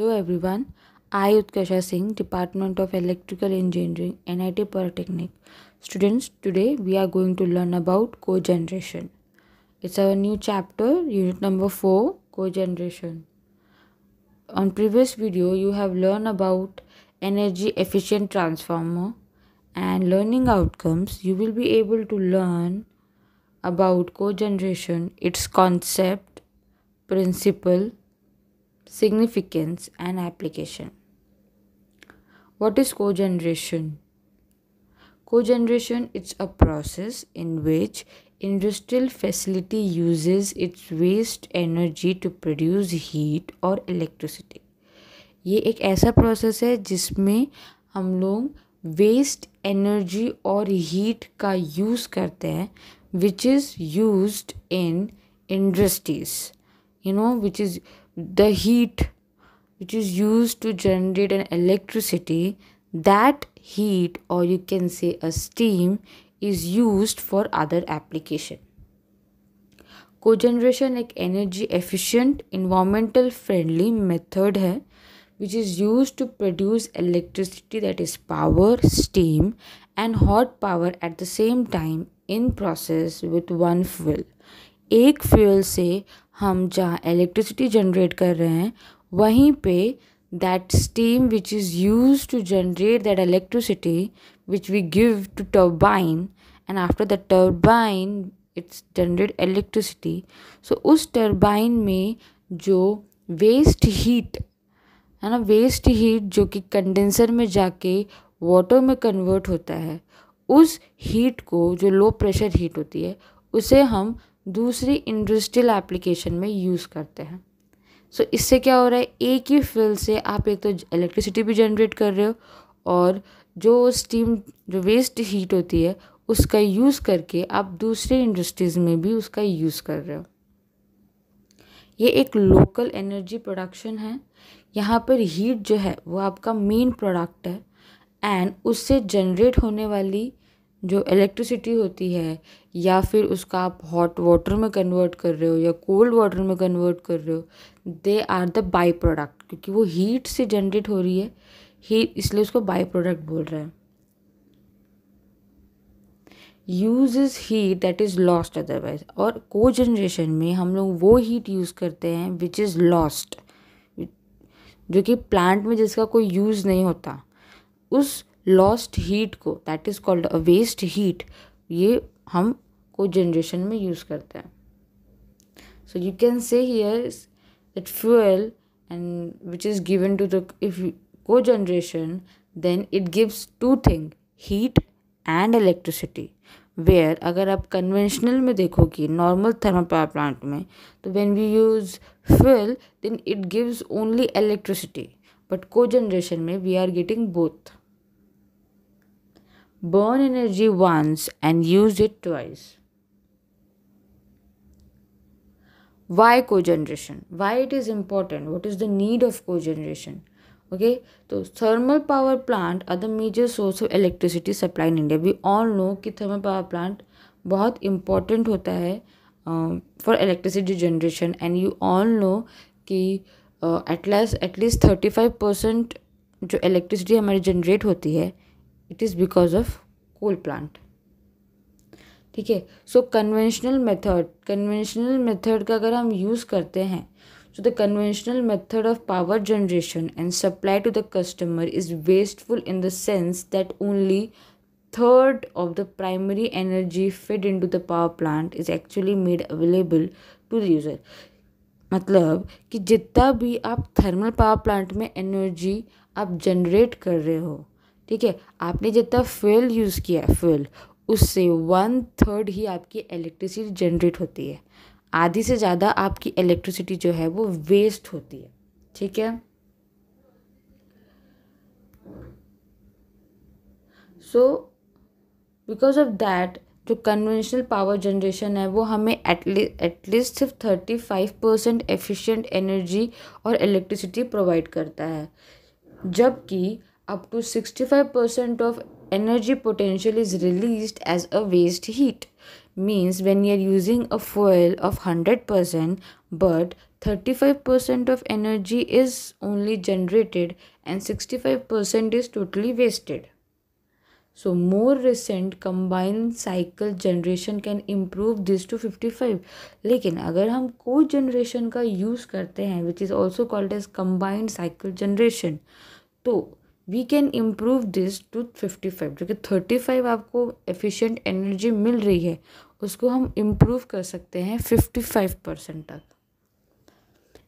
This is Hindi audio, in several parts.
Hello everyone, I Utkasha Singh, Department of Electrical Engineering, NIT Polytechnic. Students, today we are going to learn about cogeneration. It's our new chapter, unit number 4, cogeneration. On previous video, you have learned about energy efficient transformer and learning outcomes. You will be able to learn about cogeneration, its concept, principle, significance, and application. What is cogeneration? Cogeneration is a process in which industrial facility uses its waste energy to produce heat or electricity. ये एक ऐसा process है जिसमें हम लोग वेस्ट एनर्जी और हीट का यूज़ करते हैं which is used in industries you know which is the heat which is used to generate an electricity that heat or you can say a steam is used for other application Cogeneration is energy efficient environmental friendly method है which is used to produce electricity that is power steam and hot power at the same time in process with one fuel एक fuel से हम जहाँ इलेक्ट्रिसिटी जनरेट कर रहे हैं वहीं पे that steam which is use to generate that electricity which we give to turbine and after the turbine it's generate electricity so उस टर्बाइन में जो वेस्ट हीट है ना वेस्ट हीट जो कि कंडेंसर में जाके वाटर में कन्वर्ट होता है उस हीट को जो लो प्रेशर हीट होती है उसे हम दूसरी इंडस्ट्रियल एप्लीकेशन में यूज़ करते हैं सो so, इससे क्या हो रहा है एक ही फिल से आप एक तो इलेक्ट्रिसिटी भी जनरेट कर रहे हो और जो स्टीम जो वेस्ट हीट होती है उसका यूज़ करके आप दूसरे इंडस्ट्रीज़ में भी उसका यूज़ कर रहे हो ये एक लोकल एनर्जी प्रोडक्शन है यहाँ पर हीट जो है वो आपका मेन प्रोडक्ट है एंड उससे जनरेट होने वाली जो इलेक्ट्रिसिटी होती है या फिर उसका आप हॉट वाटर में कन्वर्ट कर रहे हो या कोल्ड वाटर में कन्वर्ट कर रहे हो they are the by product क्योंकि वो हीट से जनरेट हो रही है हीट इसलिए उसको बाई प्रोडक्ट बोल रहे हैं use is heat that is lost otherwise और को जनरेशन में हम लोग वो हीट यूज़ करते हैं विच इज़ लॉस्ट जो कि प्लांट में जिसका कोई यूज़ नहीं होता उस लॉस्ट हीट को that is called a waste heat ये हम को जनरेशन में यूज़ करते हैं so you can see here fuel and which is given to the if cogeneration then it gives two thing heat and electricity where अगर आप कन्वेंशनल में देखोगे नॉर्मल थर्मल पावर प्लांट में तो when we use fuel then it gives only electricity but cogeneration में we are getting both burn energy once and use it twice. Why cogeneration? Why it is important? What is the need of cogeneration? Okay, so thermal power plant are the major source of electricity supply in India. We all know ki thermal power plant bahut important hota hai uh, for electricity generation and you all know ki uh, at least at least 35% जो इलेक्ट्रिसिटी हमारी जनरेट होती है it is because of coal plant ठीक है so conventional method conventional method का अगर हम यूज़ करते हैं so the conventional method of power generation and supply to the customer is wasteful in the sense that only third of the primary energy fed in to the power plant is actually made available to the user मतलब कि जितना भी आप थर्मल पावर प्लांट में एनर्जी आप जनरेट कर रहे हो ठीक है आपने जितना फ्यूल यूज़ किया है फ्यूल उससे वन थर्ड ही आपकी इलेक्ट्रिसिटी जनरेट होती है आधी से ज़्यादा आपकी इलेक्ट्रिसिटी जो है वो वेस्ट होती है ठीक है सो बिकॉज ऑफ दैट जो कन्वेंशनल पावर जनरेशन है वो हमें एटलीस्ट सिर्फ thirty five percent efficient energy और इलेक्ट्रिसिटी प्रोवाइड करता है जबकि up to 65% of energy potential is released as a waste heat means when you're using a fuel of 100% but 35% of energy is only generated and 65% is totally wasted so more recent combined cycle generation can improve this to 55 लेकिन अगर हम को जनरेशन का यूज़ करते हैं is also called as combined cycle generation generation तो we can improve this to fifty five जो कि थर्टी फाइव आपको एफिशिएंट एनर्जी मिल रही है उसको हम इम्प्रूव कर सकते हैं फिफ्टी फाइव परसेंट तक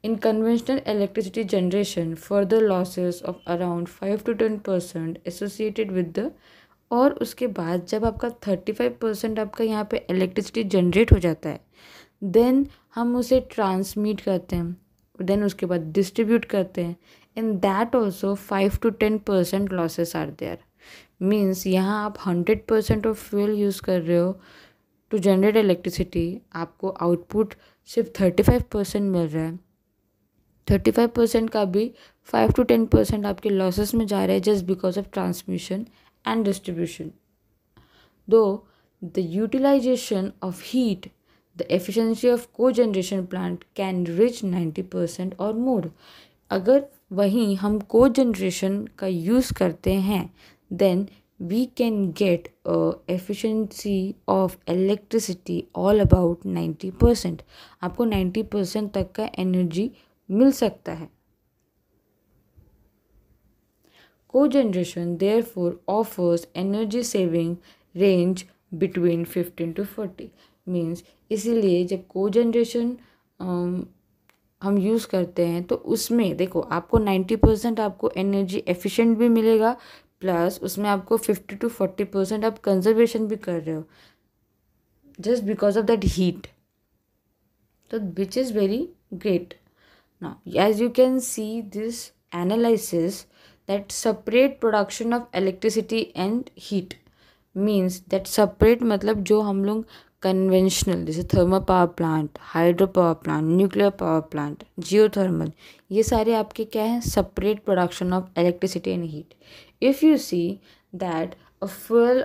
In electricity electricity generation, further losses of around five to ten percent associated with the और उसके बाद जब आपका थर्टी फाइव परसेंट आपका यहाँ पे इलेक्ट्रिसिटी जनरेट हो जाता है देन हम उसे ट्रांसमिट करते हैं देन उसके बाद डिस्ट्रीब्यूट करते हैं in that also five to ten percent losses are there means यहाँ आप hundred percent of fuel use कर रहे हो टू जनरेट इलेक्ट्रिसिटी आपको आउटपुट सिर्फ थर्टी फाइव परसेंट मिल रहा है थर्टी फाइव परसेंट का भी फाइव टू टेन परसेंट आपके लॉसेस में जा रहे हैं just because of transmission and distribution though the utilization of heat the efficiency of cogeneration plant can rich ninety percent और मोर अगर वहीं हम को जनरेशन का यूज़ करते हैं then we can get a of electricity all about ninety percent आपको नाइन्टी परसेंट तक का एनर्जी मिल सकता है cogeneration therefore offers energy saving range between fifteen to forty means इसीलिए जब को जनरेशन हम यूज़ करते हैं तो उसमें देखो आपको नाइन्टी परसेंट आपको एनर्जी एफिशिएंट भी मिलेगा प्लस उसमें आपको फिफ्टी टू फोर्टी परसेंट आप कंजर्वेशन भी कर रहे हो just because of that heat तो विच इज़ वेरी ग्रेट ना as you can see this analysis that separate production of electricity and heat means that separate मतलब जो हम लोग कन्वेंशनल जैसे thermal power plant hydro power plant nuclear power plant geothermal ये सारे आपके क्या हैं separate production of electricity and heat if you see that a fuel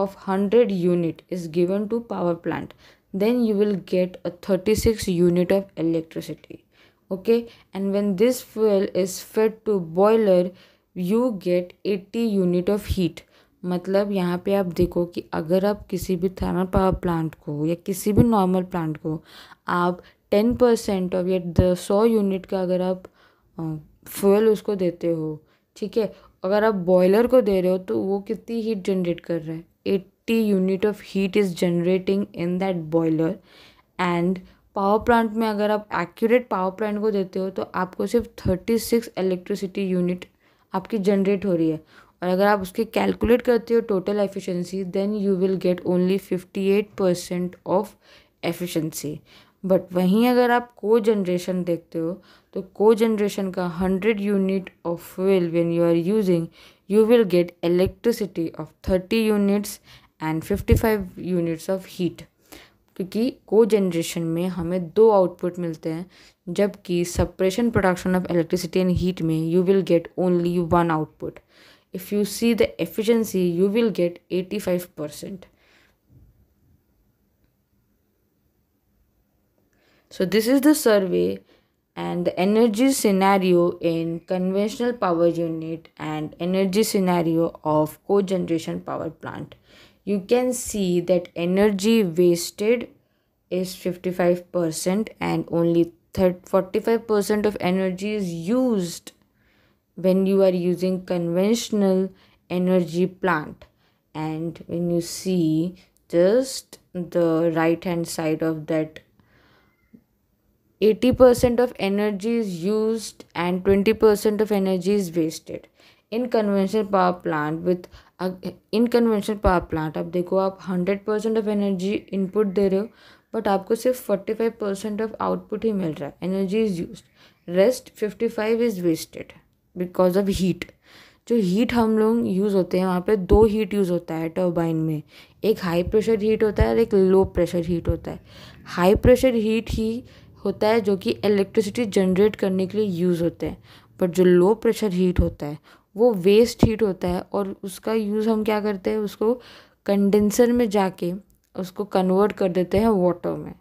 of hundred unit is given to power plant then you will get a thirty six unit of electricity okay and when this fuel is fed to boiler you get eighty unit of heat मतलब यहाँ पे आप देखो कि अगर आप किसी भी थर्मल पावर प्लांट को या किसी भी नॉर्मल प्लांट को आप टेन परसेंट ऑफ या सौ यूनिट का अगर आप फ्यूल उसको देते हो ठीक है अगर आप बॉयलर को दे रहे हो तो वो कितनी हीट जनरेट कर रहा है eighty unit of heat is generating in that boiler and power plant में अगर आप एक्यूरेट पावर प्लांट को देते हो तो आपको सिर्फ थर्टी सिक्स इलेक्ट्रिसिटी यूनिट आपकी जनरेट हो रही है और अगर आप उसके कैलकुलेट करते हो total efficiency then you will get only fifty eight percent of efficiency but वहीं अगर आप को जनरेशन देखते हो तो को जनरेशन का hundred unit of fuel when you are using you will get electricity of thirty units and fifty five units of heat क्योंकि को जनरेशन में हमें दो आउटपुट मिलते हैं जबकि separation production of electricity and heat में you will get only one output if you see the efficiency you will get 85% so this is the survey and the energy scenario in conventional power unit and energy scenario of cogeneration power plant you can see that energy wasted is 55% and only 45% of energy is used when you are using conventional energy plant and when you see just the right hand side of that 80% of energy is used and 20% of energy is wasted in conventional power plant with uh, in conventional power plant, आप देखो आप hundred percent of energy input दे रहे but बट आपको forty five percent of output of output ही Energy is used, rest fifty five is wasted. Because of heat जो हीट हम लोग यूज़ होते हैं वहाँ पे दो हीट यूज़ होता है टर्बाइन में एक हाई प्रेशर हीट होता है और एक लो प्रेशर हीट होता है हाई प्रेशर हीट ही होता है जो कि इलेक्ट्रिसिटी जनरेट करने के लिए यूज़ होते हैं बट जो लो प्रेशर हीट होता है वो वेस्ट हीट होता है और उसका यूज़ हम क्या करते हैं उसको कंडेंसर में जाके उसको कन्वर्ट कर देते हैं वाटर में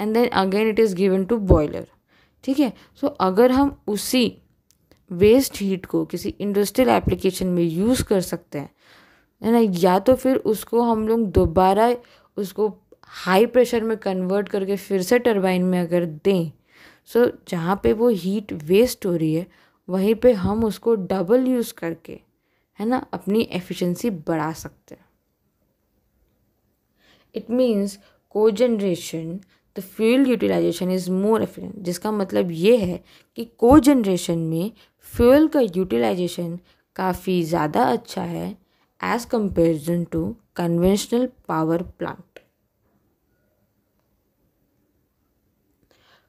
and then again it is given to boiler ठीक है सो अगर हम उसी वेस्ट हीट को किसी इंडस्ट्रियल एप्लीकेशन में यूज़ कर सकते हैं है ना या तो फिर उसको हम लोग दोबारा उसको हाई प्रेशर में कन्वर्ट करके फिर से टरबाइन में अगर दें सो so, जहाँ पे वो हीट वेस्ट हो रही है वहीं पे हम उसको डबल यूज़ करके है ना अपनी एफिशिएंसी बढ़ा सकते हैं मीन्स को जनरेशन तो fuel utilization is more efficient जिसका मतलब ये है कि को जनरेशन में फ्यूल का यूटिलाइजेशन काफ़ी ज़्यादा अच्छा है as comparison to conventional power plant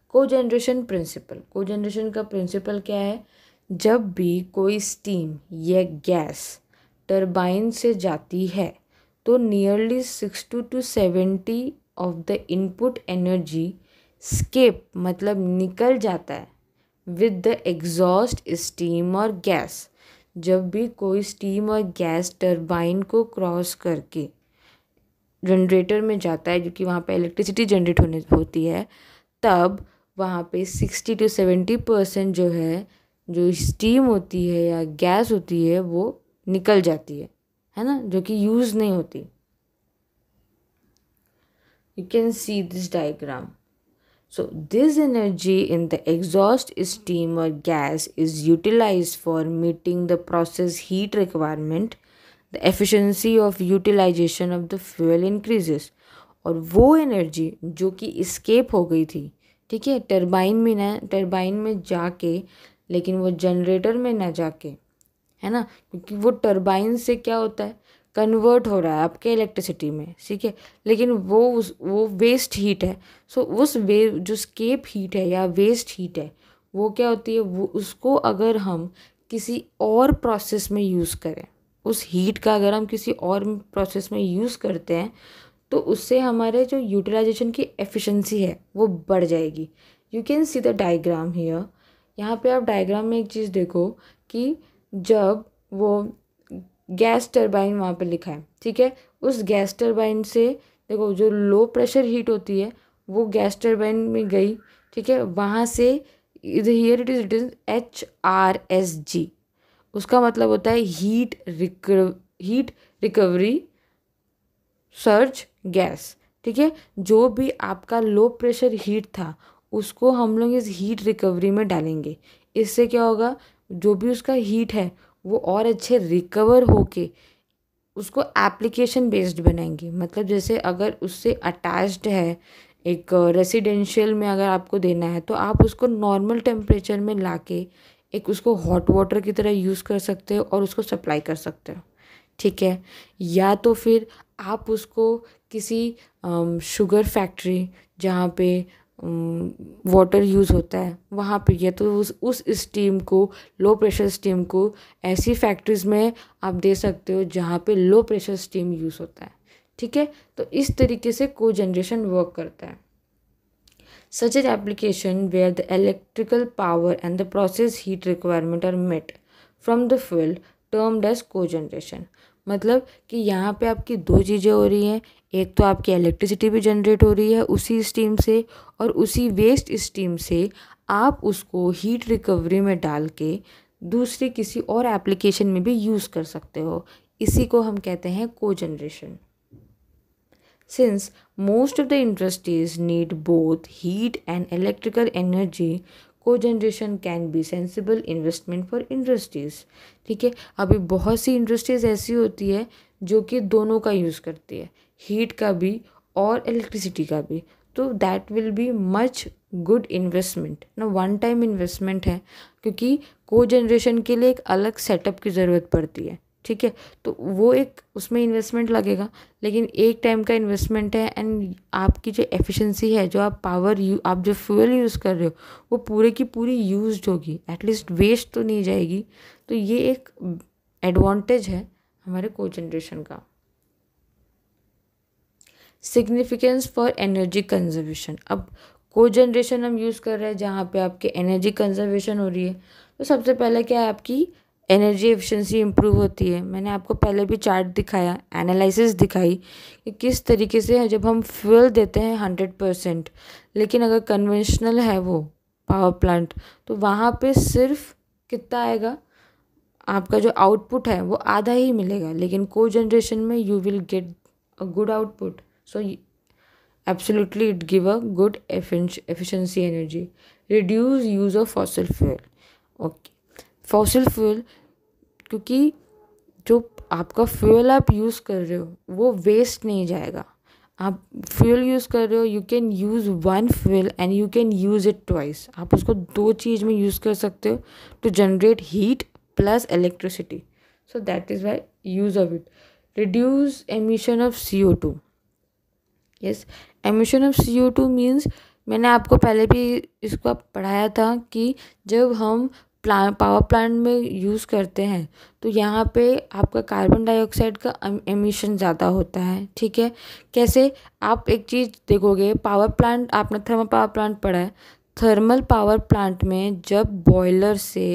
cogeneration principle cogeneration का प्रिंसिपल क्या है जब भी कोई स्टीम या गैस टरबाइन से जाती है तो nearly sixty to seventy of the input energy escape मतलब निकल जाता है विद द एग्जॉस्ट स्टीम और गैस जब भी कोई स्टीम और गैस टरबाइन को क्रॉस करके जनरेटर में जाता है क्योंकि वहाँ पे इलेक्ट्रिसिटी जनरेट होने होती है तब वहाँ पे सिक्सटी टू सेवेंटी परसेंट जो है जो स्टीम होती है या गैस होती है वो निकल जाती है है ना जो कि यूज़ नहीं होती you can see this diagram so this energy in the exhaust steam or gas is utilized for meeting the process heat requirement the efficiency of utilization of the fuel increases और वो एनर्जी जो कि इस्केप हो गई थी ठीक है टर्बाइन में ना टर्बाइन में जाके लेकिन वो जनरेटर में ना जाके है ना क्योंकि वो टर्बाइन से क्या होता है कन्वर्ट हो रहा है आपके इलेक्ट्रिसिटी में ठीक है लेकिन वो उस वो वेस्ट हीट है सो उस वे जो स्केप हीट है या वेस्ट हीट है वो क्या होती है वो उसको अगर हम किसी और प्रोसेस में यूज़ करें उस हीट का अगर हम किसी और प्रोसेस में यूज़ करते हैं तो उससे हमारे जो यूटिलाइजेशन की एफिशिएंसी है वो बढ़ जाएगी you can see the diagram here यहाँ पे आप डायग्राम में एक चीज़ देखो कि जब वो गैस टरबाइन वहाँ पर लिखा है ठीक है उस गैस टरबाइन से देखो जो लो प्रेशर हीट होती है वो गैस टरबाइन में गई ठीक है वहाँ से here it is it is H R S G उसका मतलब होता है हीट रिकव हीट रिकवरी सर्च गैस ठीक है जो भी आपका लो प्रेशर हीट था उसको हम लोग इस हीट रिकवरी में डालेंगे इससे क्या होगा जो भी उसका हीट है वो और अच्छे रिकवर हो के उसको एप्लीकेशन बेस्ड बनाएंगे मतलब जैसे अगर उससे अटैच्ड है एक रेसिडेंशियल में अगर आपको देना है तो आप उसको नॉर्मल टेम्परेचर में ला के एक उसको हॉट वाटर की तरह यूज़ कर सकते हो और उसको सप्लाई कर सकते हो ठीक है या तो फिर आप उसको किसी शुगर फैक्ट्री जहाँ पे वाटर यूज़ होता है वहाँ पर या तो उस उस स्टीम को लो प्रेशर स्टीम को ऐसी फैक्ट्रीज में आप दे सकते हो जहाँ पे लो प्रेशर स्टीम यूज़ होता है ठीक है तो इस तरीके से को जनरेशन वर्क करता है such an application where the electrical power and the process heat requirement are met from the field term does cogeneration मतलब कि यहाँ पे आपकी दो चीज़ें हो रही हैं एक तो आपकी इलेक्ट्रिसिटी भी जनरेट हो रही है उसी स्टीम से और उसी वेस्ट स्टीम से आप उसको हीट रिकवरी में डाल के दूसरे किसी और एप्लीकेशन में भी यूज़ कर सकते हो इसी को हम कहते हैं cogeneration since most of the industries need both heat and electrical energy cogeneration can be sensible investment for industries ठीक है अभी बहुत सी इंडस्ट्रीज़ ऐसी होती है जो कि दोनों का यूज़ करती है हीट का भी और इलेक्ट्रिसिटी का भी तो that will be much good investment ना वन टाइम इन्वेस्टमेंट है क्योंकि को जनरेशन के लिए एक अलग सेटअप की ज़रूरत पड़ती है ठीक है तो वो एक उसमें इन्वेस्टमेंट लगेगा लेकिन एक टाइम का इन्वेस्टमेंट है एंड आपकी जो एफिशिएंसी है जो आप पावर यू आप जो फ्यूल यूज़ कर रहे हो वो पूरे की पूरी यूज होगी एटलीस्ट वेस्ट तो नहीं जाएगी तो ये एक एडवांटेज है हमारे को जनरेशन का सिग्निफिकेंस फॉर एनर्जी कंजर्वेशन अब को जनरेशन हम यूज़ कर रहे हैं जहाँ पे आपकी एनर्जी कंजर्वेशन हो रही है तो सबसे पहले क्या है आपकी एनर्जी एफिशिएंसी इम्प्रूव होती है मैंने आपको पहले भी चार्ट दिखाया एनालिसिस दिखाई कि किस तरीके से जब हम फ्यूल देते हैं हंड्रेड परसेंट लेकिन अगर कन्वेंशनल है वो पावर प्लांट तो वहाँ पे सिर्फ कितना आएगा आपका जो आउटपुट है वो आधा ही मिलेगा लेकिन को जनरेशन में you will get a good output so absolutely it give a good efficiency energy reduce use of fossil fuel okay fossil fuel क्योंकि जो आपका फ्यूल आप यूज़ कर रहे हो वो वेस्ट नहीं जाएगा आप फ्यूल यूज़ कर रहे हो you can use one fuel and you can use it twice आप उसको दो चीज़ में यूज़ कर सकते हो to generate heat plus electricity so that is why use of it reduce emission of C O two yes emission of C O two means मैंने आपको पहले भी इसको पढ़ाया था कि जब हम प्ला पावर प्लांट में यूज़ करते हैं तो यहाँ पे आपका कार्बन डाइऑक्साइड का एमिशन ज़्यादा होता है ठीक है कैसे आप एक चीज़ देखोगे पावर प्लांट आपने थर्मल पावर प्लांट पढ़ा है थर्मल पावर प्लांट में जब बॉयलर से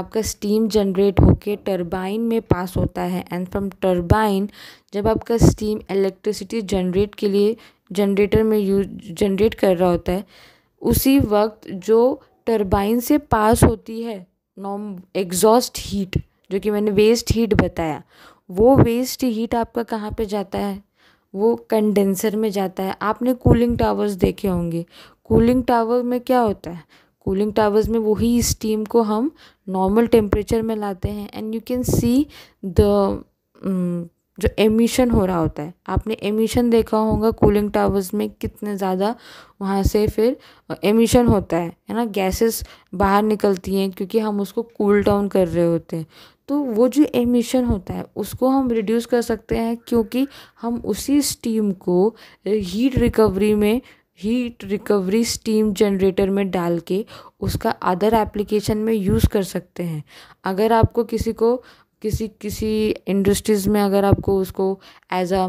आपका स्टीम जनरेट होके टरबाइन में पास होता है एंड फ्रॉम टरबाइन जब आपका स्टीम इलेक्ट्रिसिटी जनरेट के लिए जनरेटर में यूज जनरेट कर रहा होता है उसी वक्त जो टरबाइन से पास होती है नॉम एग्जॉस्ट हीट जो कि मैंने वेस्ट हीट बताया वो वेस्ट हीट आपका कहाँ पे जाता है वो कंडेंसर में जाता है आपने कूलिंग टावर्स देखे होंगे कूलिंग टावर में क्या होता है कूलिंग टावर्स में वही स्टीम को हम नॉर्मल टेम्परेचर में लाते हैं and you can see the जो एमिशन हो रहा होता है आपने एमिशन देखा होगा कूलिंग टावर्स में कितने ज़्यादा वहाँ से फिर एमिशन होता है है ना गैसेस बाहर निकलती हैं क्योंकि हम उसको कूल डाउन कर रहे होते हैं तो वो जो एमिशन होता है उसको हम रिड्यूस कर सकते हैं क्योंकि हम उसी स्टीम को हीट रिकवरी में हीट रिकवरी स्टीम जनरेटर में डाल के उसका अदर एप्लीकेशन में यूज़ कर सकते हैं अगर आपको किसी को किसी किसी इंडस्ट्रीज़ में अगर आपको उसको as a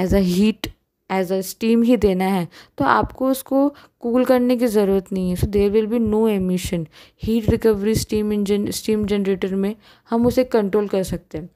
as a heat as a steam ही देना है तो आपको उसको कूल करने की ज़रूरत नहीं है so there will be no emission heat recovery steam engine steam generator में हम उसे कंट्रोल कर सकते हैं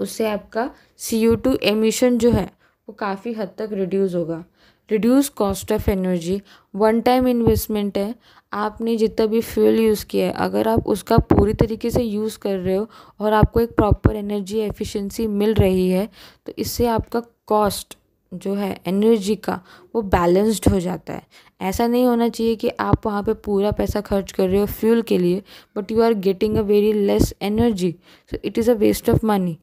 उससे आपका सी ओ टू एमिशन जो है वो काफ़ी हद तक रिड्यूस होगा reduce cost of energy one time investment है आपने जितना भी फ्यूल यूज़ किया है अगर आप उसका पूरी तरीके से यूज़ कर रहे हो और आपको एक प्रॉपर एनर्जी एफिशिएंसी मिल रही है तो इससे आपका कॉस्ट जो है एनर्जी का वो बैलेंस्ड हो जाता है ऐसा नहीं होना चाहिए कि आप वहाँ पे पूरा पैसा खर्च कर रहे हो फ्यूल के लिए but you are getting a very less energy so it is a waste of money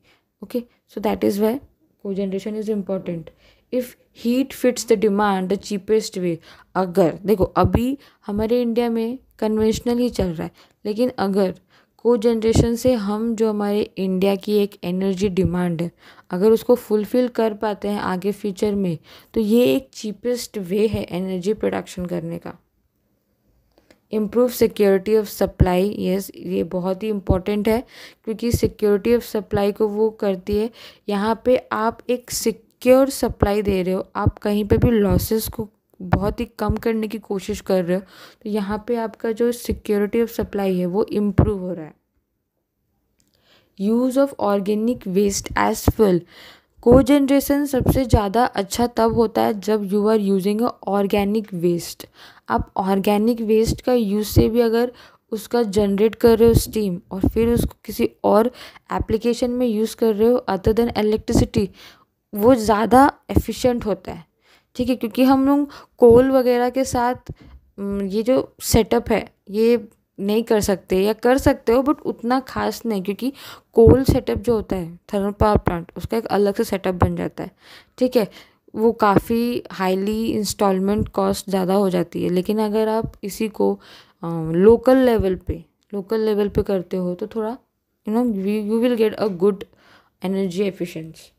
okay so that is why cogeneration is important if heat fits the demand the cheapest way अगर देखो अभी हमारे इंडिया में कन्वेंशनल ही चल रहा है लेकिन अगर को जनरेशन से हम जो हमारे इंडिया की एक एनर्जी डिमांड है अगर उसको फुलफिल कर पाते हैं आगे फ्यूचर में तो ये एक चीपेस्ट वे है एनर्जी प्रोडक्शन करने का improve security of supply yes ये बहुत ही इम्पोर्टेंट है क्योंकि सिक्योरिटी ऑफ सप्लाई को वो करती है यहाँ पे आप एक सिक सिक्योर सप्लाई दे रहे हो आप कहीं पे भी लॉसेस को बहुत ही कम करने की कोशिश कर रहे हो तो यहाँ पे आपका जो सिक्योरिटी ऑफ सप्लाई है वो इम्प्रूव हो रहा है use of organic waste as fuel cogeneration सबसे ज़्यादा अच्छा तब होता है जब you are using organic waste आप ऑर्गेनिक वेस्ट का यूज़ से भी अगर उसका जनरेट कर रहे हो स्टीम और फिर उसको किसी और एप्लीकेशन में यूज़ कर रहे हो अदर देन इलेक्ट्रिसिटी वो ज़्यादा एफ़िशिएंट होता है ठीक है क्योंकि हम लोग कोल वगैरह के साथ ये जो सेटअप है ये नहीं कर सकते या कर सकते हो बट उतना खास नहीं क्योंकि कोल सेटअप जो होता है थर्मल पावर प्लांट उसका एक अलग से सेटअप बन जाता है ठीक है वो काफ़ी हाईली इंस्टॉलमेंट कॉस्ट ज़्यादा हो जाती है लेकिन अगर आप इसी को लोकल लेवल पे लोकल लेवल पे करते हो तो थोड़ा you know you will get a good energy efficiency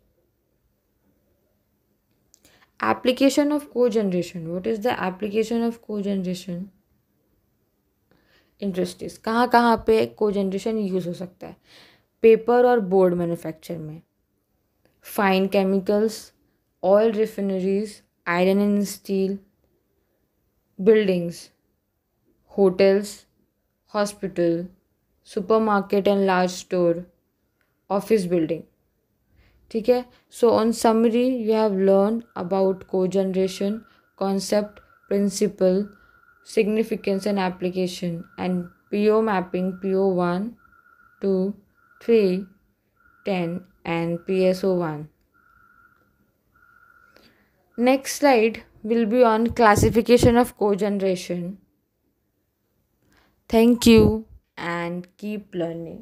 application of cogeneration what is the application of cogeneration industries कहाँ कहाँ पे जनरेशन यूज़ हो सकता है पेपर और बोर्ड मैन्युफैक्चर में fine chemicals oil refineries iron and steel buildings hotels hospital supermarket and large store office building ठीक है so on summary you have learn about cogeneration concept principle significance and application and P O mapping P one two three ten and PSO1. Next slide will be on classification of co-generation. Thank you and keep learning.